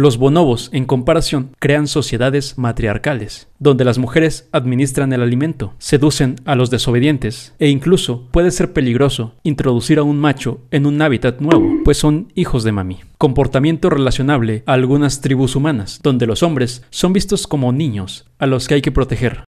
Los bonobos, en comparación, crean sociedades matriarcales, donde las mujeres administran el alimento, seducen a los desobedientes e incluso puede ser peligroso introducir a un macho en un hábitat nuevo, pues son hijos de mami. Comportamiento relacionable a algunas tribus humanas, donde los hombres son vistos como niños a los que hay que proteger.